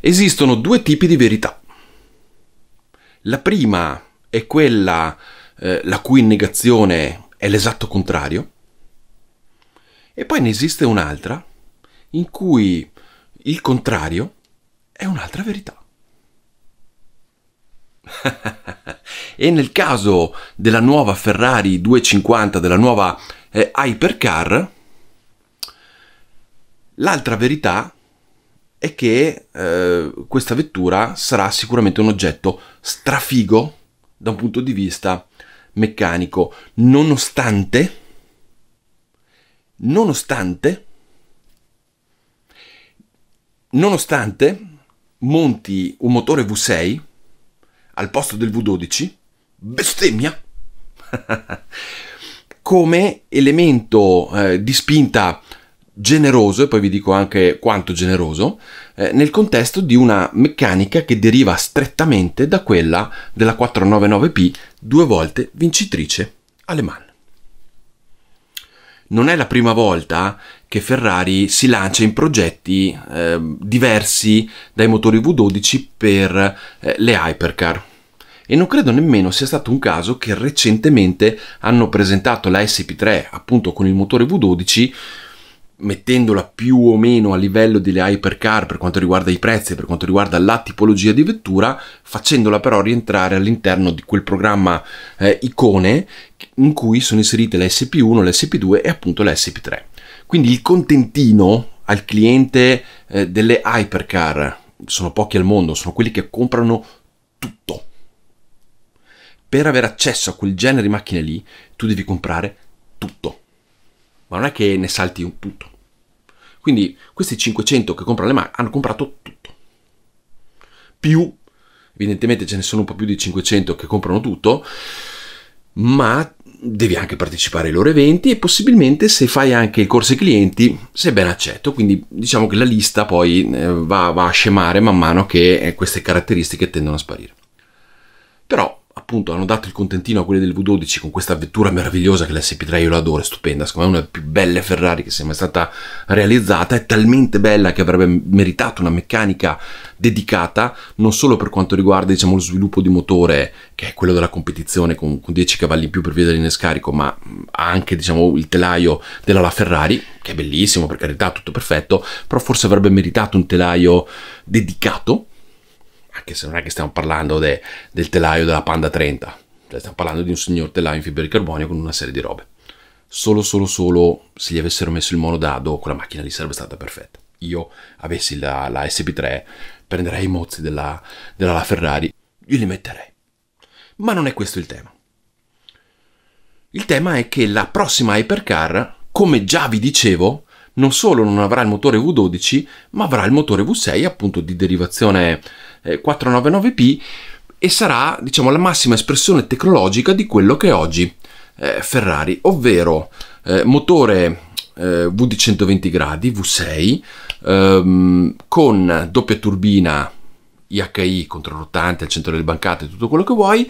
Esistono due tipi di verità. La prima è quella eh, la cui negazione è l'esatto contrario. E poi ne esiste un'altra in cui il contrario è un'altra verità. e nel caso della nuova Ferrari 250, della nuova eh, Hypercar, l'altra verità è è che eh, questa vettura sarà sicuramente un oggetto strafigo da un punto di vista meccanico, nonostante, nonostante, nonostante monti un motore V6 al posto del V12, bestemmia, come elemento eh, di spinta generoso, e poi vi dico anche quanto generoso, eh, nel contesto di una meccanica che deriva strettamente da quella della 499P, due volte vincitrice alle Mans. Non è la prima volta che Ferrari si lancia in progetti eh, diversi dai motori V12 per eh, le hypercar e non credo nemmeno sia stato un caso che recentemente hanno presentato la SP3 appunto con il motore V12 mettendola più o meno a livello delle hypercar per quanto riguarda i prezzi, per quanto riguarda la tipologia di vettura, facendola però rientrare all'interno di quel programma eh, icone in cui sono inserite la SP1, la SP2 e appunto la SP3. Quindi il contentino al cliente eh, delle hypercar sono pochi al mondo, sono quelli che comprano tutto. Per avere accesso a quel genere di macchine lì, tu devi comprare tutto ma non è che ne salti un punto. Quindi questi 500 che comprano le macchine hanno comprato tutto. Più, evidentemente ce ne sono un po' più di 500 che comprano tutto, ma devi anche partecipare ai loro eventi e possibilmente se fai anche il corso ai clienti sei ben accetto quindi diciamo che la lista poi eh, va, va a scemare man mano che eh, queste caratteristiche tendono a sparire però appunto hanno dato il contentino a quelli del V12 con questa vettura meravigliosa che l'SP3 io l'adoro, è stupenda, secondo me è una delle più belle Ferrari che sia mai stata realizzata, è talmente bella che avrebbe meritato una meccanica dedicata non solo per quanto riguarda diciamo lo sviluppo di motore che è quello della competizione con, con 10 cavalli in più per via dell'inescarico, ma anche diciamo il telaio della La Ferrari che è bellissimo per carità, tutto perfetto, però forse avrebbe meritato un telaio dedicato anche se non è che stiamo parlando de, del telaio della Panda 30, cioè stiamo parlando di un signor telaio in fibra di carbonio con una serie di robe. Solo, solo, solo se gli avessero messo il monodado, quella macchina lì sarebbe stata perfetta. Io avessi la, la SP3, prenderei i mozzi della, della Ferrari, glieli metterei. Ma non è questo il tema. Il tema è che la prossima hypercar, come già vi dicevo, non solo non avrà il motore V12, ma avrà il motore V6 appunto di derivazione 499P eh, e sarà diciamo la massima espressione tecnologica di quello che è oggi eh, Ferrari, ovvero eh, motore eh, V di 120 gradi V6 ehm, con doppia turbina IHI controrotante al centro delle bancate tutto quello che vuoi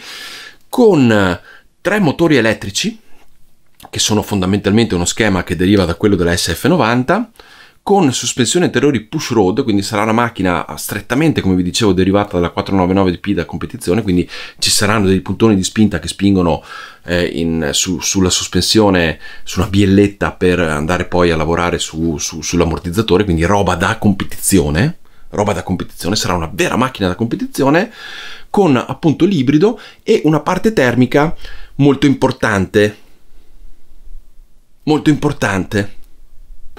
con tre motori elettrici che sono fondamentalmente uno schema che deriva da quello della SF90, con sospensione anteriori push road, quindi sarà una macchina strettamente, come vi dicevo, derivata dalla 499DP da competizione, quindi ci saranno dei puntoni di spinta che spingono eh, in, su, sulla sospensione, su una bielletta per andare poi a lavorare su, su, sull'ammortizzatore, quindi roba da competizione, roba da competizione, sarà una vera macchina da competizione, con appunto l'ibrido e una parte termica molto importante molto importante.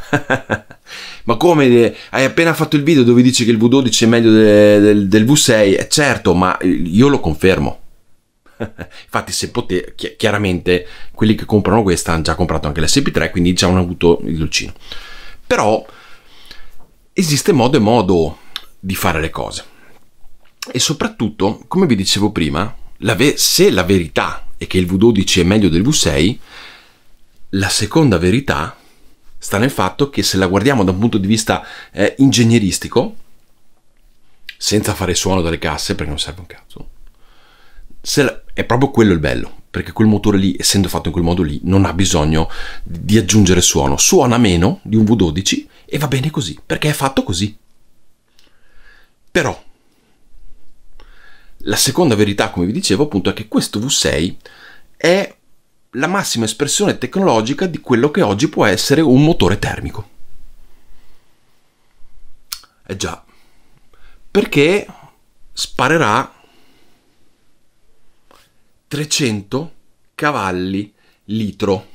Ma come eh, hai appena fatto il video dove dici che il V12 è meglio de, de, del V6? Eh, certo, ma eh, io lo confermo. Infatti, se potete, chi chiaramente quelli che comprano questa hanno già comprato anche l'SP3, quindi già hanno avuto il dolcino. Però esiste modo e modo di fare le cose. E soprattutto, come vi dicevo prima, la se la verità è che il V12 è meglio del V6, la seconda verità sta nel fatto che se la guardiamo da un punto di vista eh, ingegneristico, senza fare suono dalle casse, perché non serve un cazzo, la, è proprio quello il bello, perché quel motore lì, essendo fatto in quel modo lì, non ha bisogno di aggiungere suono. Suona meno di un V12 e va bene così, perché è fatto così. Però, la seconda verità, come vi dicevo, appunto, è che questo V6 è la massima espressione tecnologica di quello che oggi può essere un motore termico. Eh già, perché sparerà 300 cavalli litro.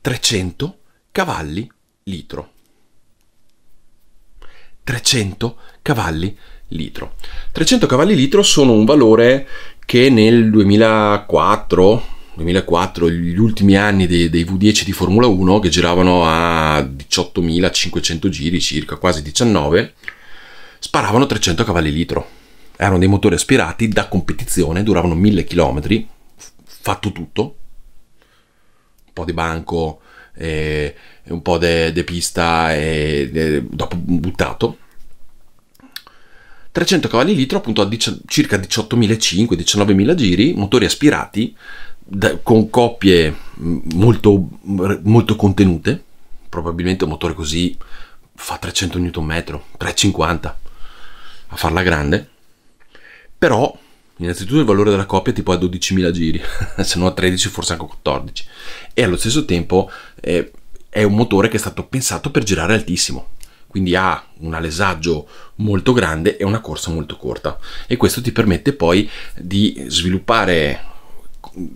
300 cavalli litro. 300 cavalli litro. 300 cavalli litro sono un valore che nel 2004 2004, gli ultimi anni dei, dei V10 di Formula 1 che giravano a 18.500 giri circa, quasi 19, sparavano 300 cavalli litro. Erano dei motori aspirati da competizione, duravano 1000 km, fatto tutto, un po' di banco, eh, un po' di pista e eh, dopo buttato. 300 cavalli litro appunto a circa 18.500-19.000 giri, motori aspirati, da, con coppie mm, molto, molto contenute, probabilmente un motore così fa 300 Nm, 350 a farla grande, però innanzitutto il valore della coppia è tipo a 12.000 giri, se no a 13 forse anche a 14 e allo stesso tempo eh, è un motore che è stato pensato per girare altissimo, quindi ha un alesaggio molto grande e una corsa molto corta e questo ti permette poi di sviluppare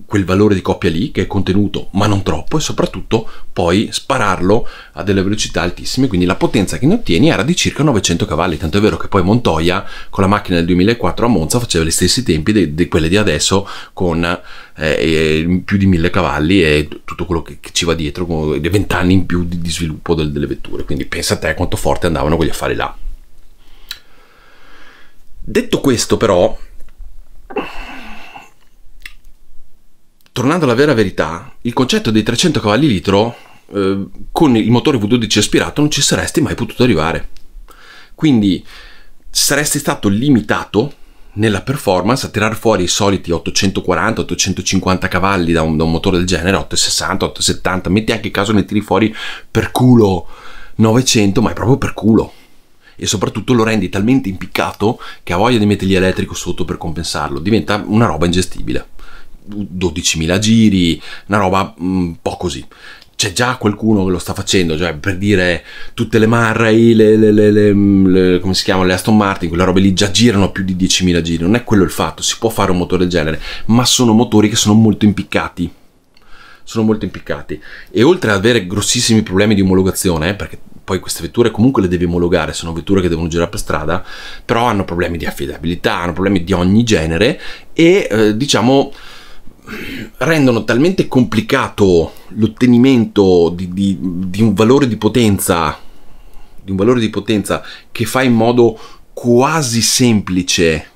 quel valore di coppia lì che è contenuto ma non troppo e soprattutto poi spararlo a delle velocità altissime quindi la potenza che ne ottieni era di circa 900 cavalli tanto è vero che poi Montoya con la macchina del 2004 a Monza faceva gli stessi tempi di, quelle di adesso con eh, più di 1000 cavalli e tutto quello che, che ci va dietro con 20 anni in più di, di sviluppo del, delle vetture quindi pensa a te quanto forte andavano quegli affari là detto questo però tornando alla vera verità, il concetto dei 300 cavalli litro eh, con il motore V12 aspirato non ci saresti mai potuto arrivare. Quindi saresti stato limitato nella performance a tirar fuori i soliti 840-850 cavalli da un, da un, motore del genere, 860, 870, metti anche caso ne tiri fuori per culo 900, ma è proprio per culo. E soprattutto lo rendi talmente impiccato che ha voglia di mettergli elettrico sotto per compensarlo, diventa una roba ingestibile. 12.000 giri, una roba mm, un po' così. C'è già qualcuno che lo sta facendo, cioè per dire tutte le Marray, le, le, le, mm, le, come si chiamano, le Aston Martin, quelle robe lì già girano più di 10.000 giri, non è quello il fatto, si può fare un motore del genere, ma sono motori che sono molto impiccati, sono molto impiccati e oltre ad avere grossissimi problemi di omologazione, eh, perché poi queste vetture comunque le devi omologare, sono vetture che devono girare per strada, però hanno problemi di affidabilità, hanno problemi di ogni genere e eh, diciamo rendono talmente complicato l'ottenimento di, di, di, un valore di potenza di un valore di potenza che fa in modo quasi semplice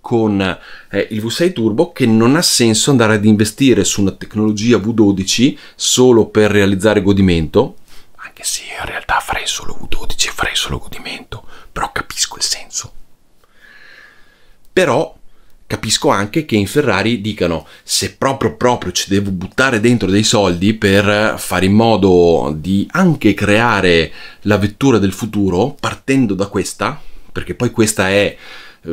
con eh, il V6 Turbo che non ha senso andare ad investire su una tecnologia V12 solo per realizzare godimento anche se in realtà farei solo V12 e farei solo godimento però capisco il senso però capisco anche che in Ferrari dicano se proprio proprio ci devo buttare dentro dei soldi per eh, fare in modo di anche creare la vettura del futuro partendo da questa, perché poi questa è eh,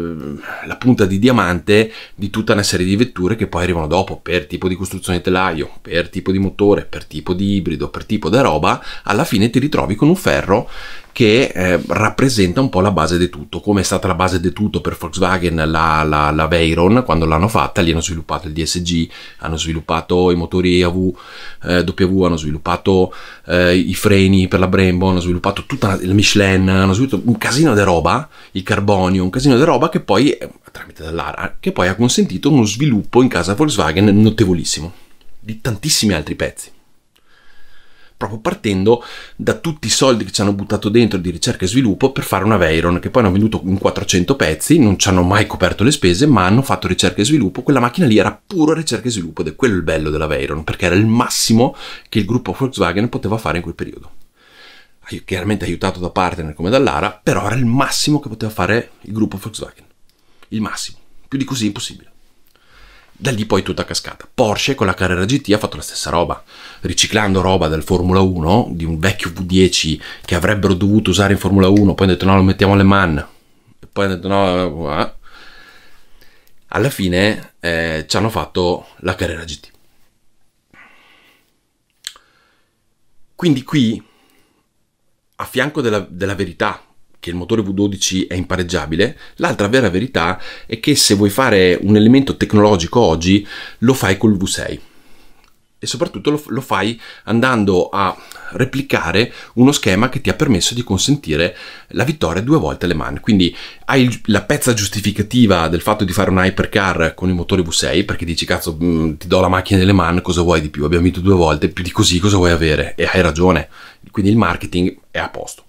la punta di diamante di tutta una serie di vetture che poi arrivano dopo per tipo di costruzione telaio, per tipo di motore, per tipo di ibrido, per tipo di roba, alla fine ti ritrovi con un ferro che eh, rappresenta un po' la base di tutto, come è stata la base di tutto per Volkswagen la, la, la Veyron quando l'hanno fatta, lì hanno sviluppato il DSG, hanno sviluppato i motori AV, eh, W, hanno sviluppato eh, i freni per la Brembo, hanno sviluppato tutta la Michelin, hanno sviluppato un casino di roba, il carbonio, un casino di roba che poi, eh, tramite dell'ARA, che poi ha consentito uno sviluppo in casa Volkswagen notevolissimo, di tantissimi altri pezzi proprio partendo da tutti i soldi che ci hanno buttato dentro di ricerca e sviluppo per fare una Veyron, che poi hanno venduto in 400 pezzi, non ci hanno mai coperto le spese, ma hanno fatto ricerca e sviluppo. Quella macchina lì era pura ricerca e sviluppo ed è quello il bello della Veyron, perché era il massimo che il gruppo Volkswagen poteva fare in quel periodo chiaramente aiutato da partner come dall'Ara, però era il massimo che poteva fare il gruppo Volkswagen. Il massimo. Più di così impossibile. Da lì poi tutta cascata. Porsche con la Carrera GT ha fatto la stessa roba, riciclando roba del Formula 1, di un vecchio V10 che avrebbero dovuto usare in Formula 1, poi hanno detto no, lo mettiamo alle man. poi hanno detto no, eh, eh. alla fine eh, ci hanno fatto la Carrera GT. Quindi qui, a fianco della, della verità, che il motore V12 è impareggiabile, l'altra vera verità è che se vuoi fare un elemento tecnologico oggi lo fai col V6 e soprattutto lo, lo fai andando a replicare uno schema che ti ha permesso di consentire la vittoria due volte alle mani. Quindi hai la pezza giustificativa del fatto di fare un hypercar con il motore V6 perché dici cazzo mm, ti do la macchina delle man, cosa vuoi di più? Abbiamo vinto due volte, più di così cosa vuoi avere? E hai ragione. Quindi il marketing è a posto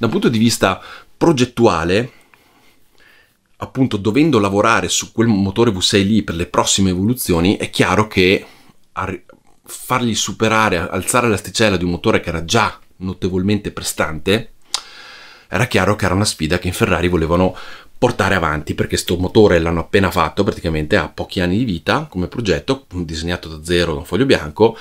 da un punto di vista progettuale, appunto dovendo lavorare su quel motore V6 lì per le prossime evoluzioni, è chiaro che fargli superare, alzare l'asticella di un motore che era già notevolmente prestante, era chiaro che era una sfida che in Ferrari volevano portare avanti perché sto motore l'hanno appena fatto praticamente ha pochi anni di vita come progetto disegnato da zero da un foglio bianco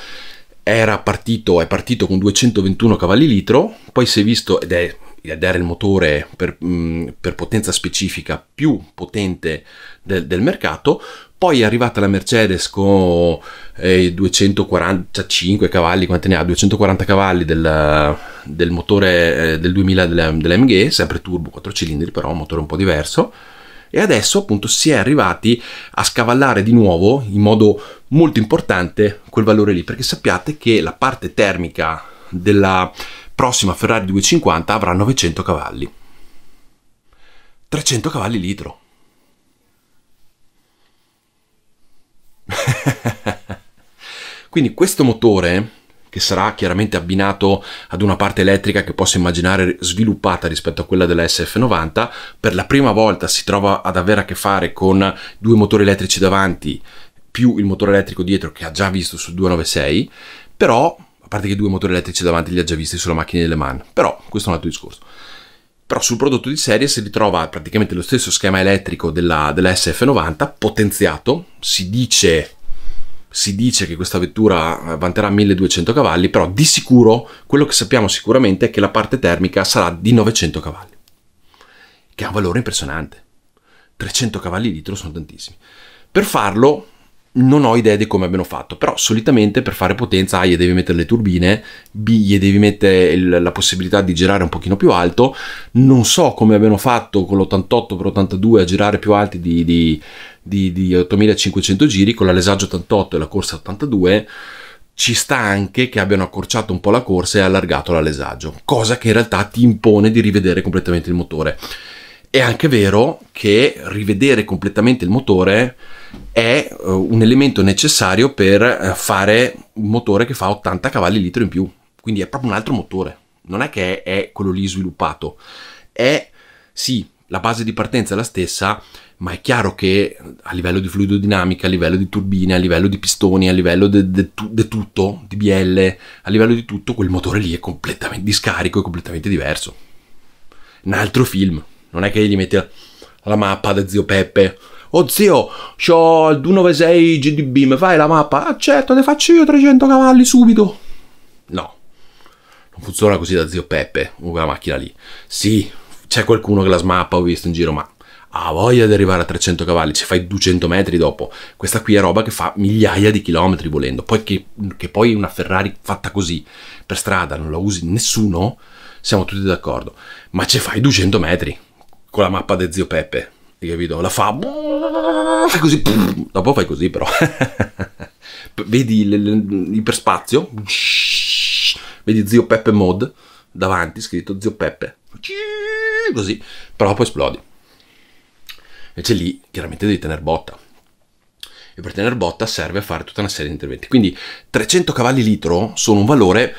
era partito, è partito con 221 cavalli litro poi si è visto ed è dare il motore per, mm, per potenza specifica più potente del, del, mercato. Poi è arrivata la Mercedes con eh, 245 cavalli, quante ne ha? 240 cavalli del, del motore eh, del 2000 della, sempre turbo, 4 cilindri però, un motore un po' diverso e adesso appunto si è arrivati a scavallare di nuovo in modo molto importante quel valore lì perché sappiate che la parte termica della prossima Ferrari 250 avrà 900 cavalli. 300 cavalli litro. Quindi questo motore, che sarà chiaramente abbinato ad una parte elettrica che posso immaginare sviluppata rispetto a quella della SF90, per la prima volta si trova ad avere a che fare con due motori elettrici davanti più il motore elettrico dietro che ha già visto sul 296, però parte che due motori elettrici davanti li ha già visti sulla macchina delle Man, però questo è un altro discorso. Però sul prodotto di serie si ritrova praticamente lo stesso schema elettrico della, della SF90 potenziato, si dice si dice che questa vettura vanterà 1200 cavalli, però di sicuro quello che sappiamo sicuramente è che la parte termica sarà di 900 cavalli, che ha un valore impressionante. 300 cavalli litro sono tantissimi. Per farlo non ho idea di come abbiano fatto, però solitamente per fare potenza A gli devi mettere le turbine, B gli devi mettere il, la possibilità di girare un pochino più alto, non so come abbiano fatto con l'88 per 82 a girare più alti di, di, di, di 8500 giri, con l'alesaggio 88 e la corsa 82 ci sta anche che abbiano accorciato un po' la corsa e allargato l'alesaggio, cosa che in realtà ti impone di rivedere completamente il motore. È anche vero che rivedere completamente il motore è eh, un elemento necessario per eh, fare un motore che fa 80 cavalli litro in più, quindi è proprio un altro motore, non è che è quello lì sviluppato, è sì, la base di partenza è la stessa, ma è chiaro che a livello di fluidodinamica, a livello di turbine, a livello di pistoni, a livello di tutto, di BL, a livello di tutto, quel motore lì è completamente di scarico, è completamente diverso. Un altro film. Non è che gli metti la mappa da zio Peppe. Oh zio, c'ho il 296 GDB, mi fai la mappa? Ah certo, ne faccio io 300 cavalli subito. No, non funziona così da zio Peppe, con quella macchina lì. Sì, c'è qualcuno che la smappa, ho visto in giro, ma ha voglia di arrivare a 300 cavalli, ci fai 200 metri dopo. Questa qui è roba che fa migliaia di chilometri volendo. Poi che, che poi una Ferrari fatta così, per strada, non la usi nessuno, siamo tutti d'accordo. Ma ci fai 200 metri con la mappa di zio Peppe, capito? La fa, fai così, dopo fai così però. vedi l'iperspazio, vedi zio Peppe mod, davanti scritto zio Peppe, così, però poi esplodi. Invece lì chiaramente devi tenere botta. E per tenere botta serve a fare tutta una serie di interventi. Quindi 300 cavalli litro sono un valore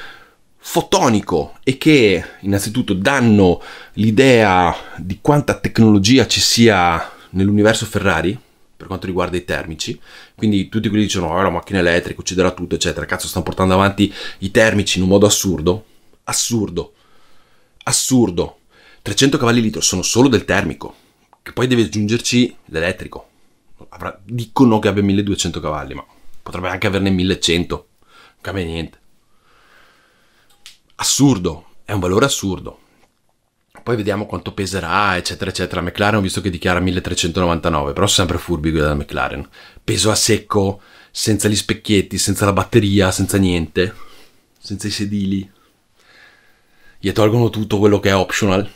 fotonico e che innanzitutto danno l'idea di quanta tecnologia ci sia nell'universo Ferrari per quanto riguarda i termici, quindi tutti quelli dicono oh, la macchina elettrica ucciderà tutto eccetera, cazzo stanno portando avanti i termici in un modo assurdo, assurdo, assurdo, 300 cavalli litro sono solo del termico, che poi deve aggiungerci l'elettrico, Avrà, dicono che abbia 1200 cavalli, ma potrebbe anche averne 1100, non cambia niente assurdo, è un valore assurdo. Poi vediamo quanto peserà, eccetera, eccetera. McLaren ho visto che dichiara 1399, però sempre furbi guida la McLaren. Peso a secco, senza gli specchietti, senza la batteria, senza niente, senza i sedili. Gli tolgono tutto quello che è optional.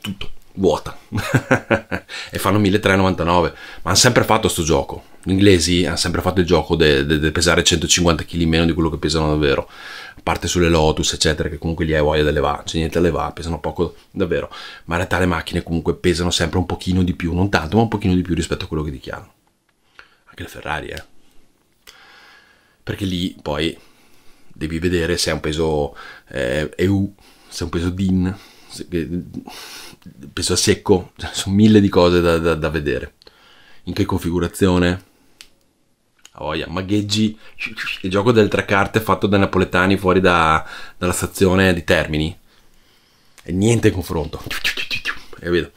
Tutto vuota e fanno 1399 ma hanno sempre fatto questo gioco gli inglesi hanno sempre fatto il gioco di pesare 150 kg meno di quello che pesano davvero a parte sulle Lotus eccetera che comunque li hai voglia da levare c'è niente da levare pesano poco davvero ma in realtà le macchine comunque pesano sempre un pochino di più non tanto ma un pochino di più rispetto a quello che dichiarano anche le Ferrari eh perché lì poi devi vedere se è un peso eh, EU se è un peso DIN se, peso a secco, cioè, sono mille di cose da, da, da vedere. In che configurazione? A magheggi, il gioco delle tre carte fatto dai napoletani fuori da, dalla stazione di Termini. E niente in confronto. Capito?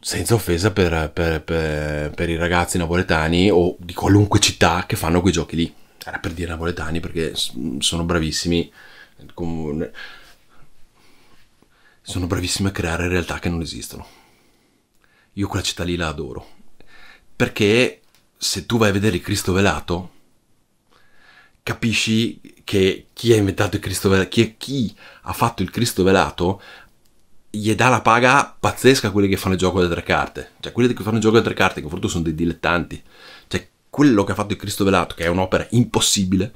senza offesa per, per, per, per, i ragazzi napoletani o di qualunque città che fanno quei giochi lì. Era per dire napoletani perché sono bravissimi. Con sono bravissimi a creare realtà che non esistono. Io quella città lì la adoro. Perché se tu vai a vedere il Cristo velato, capisci che chi ha inventato il Cristo velato, chi, chi ha fatto il Cristo velato, gli dà la paga pazzesca a quelli che fanno il gioco delle tre carte. Cioè, quelli che fanno il gioco delle tre carte, che soprattutto sono dei dilettanti. Cioè, quello che ha fatto il Cristo velato, che è un'opera impossibile.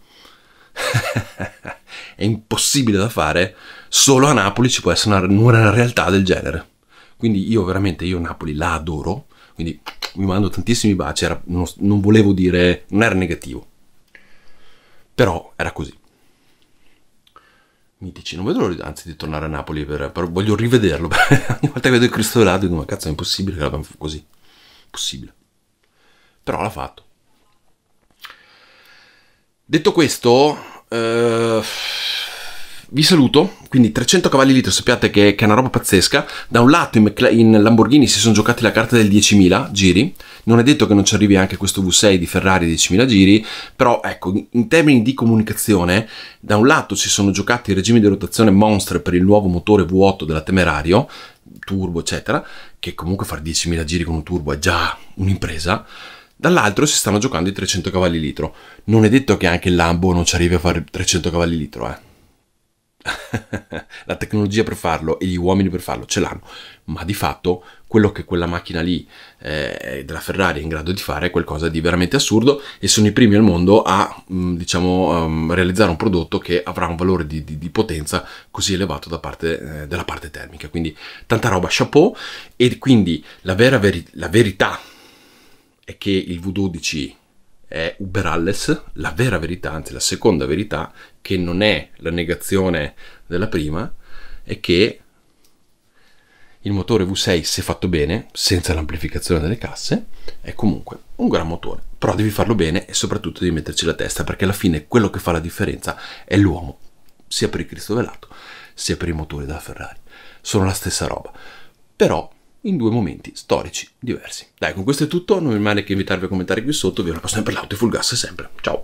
è impossibile da fare, solo a Napoli ci può essere una, una realtà del genere. Quindi io veramente, io Napoli la adoro, quindi mi mando tantissimi baci, era, non, non volevo dire, non era negativo, però era così. Mitici, non vedo l'ora anzi di tornare a Napoli, per, però voglio rivederlo, ogni volta che vedo il Cristo Dorado dico ma cazzo è impossibile che l'abbiamo fatto così, possibile. Però l'ha fatto. Detto questo, eh, vi saluto, quindi 300 cavalli litro sappiate che, che, è una roba pazzesca, da un lato in, in Lamborghini si sono giocati la carta del 10.000 giri, non è detto che non ci arrivi anche questo V6 di Ferrari 10.000 giri, però ecco, in termini di comunicazione, da un lato si sono giocati i regimi di rotazione Monster per il nuovo motore V8 della Temerario, turbo eccetera, che comunque fare 10.000 giri con un turbo è già un'impresa, dall'altro si stanno giocando i 300 cavalli litro. Non è detto che anche il Lambo non ci arrivi a fare 300 cavalli litro, eh. la tecnologia per farlo e gli uomini per farlo ce l'hanno, ma di fatto quello che quella macchina lì eh, della Ferrari è in grado di fare è qualcosa di veramente assurdo e sono i primi al mondo a mm, diciamo, um, realizzare un prodotto che avrà un valore di, di, di potenza così elevato da parte, eh, della parte termica. Quindi tanta roba, chapeau e quindi la vera veri la verità è che il V12 è Uberalles, la vera verità, anzi la seconda verità, che non è la negazione della prima, è che il motore V6, se fatto bene, senza l'amplificazione delle casse, è comunque un gran motore. Però devi farlo bene e soprattutto devi metterci la testa, perché alla fine quello che fa la differenza è l'uomo, sia per il Cristo velato, sia per i motori della Ferrari. Sono la stessa roba. Però in due momenti storici diversi. Dai, con questo è tutto, non mi rimane che invitarvi a commentare qui sotto, vi ero sempre l'auto e full gas sempre. Ciao!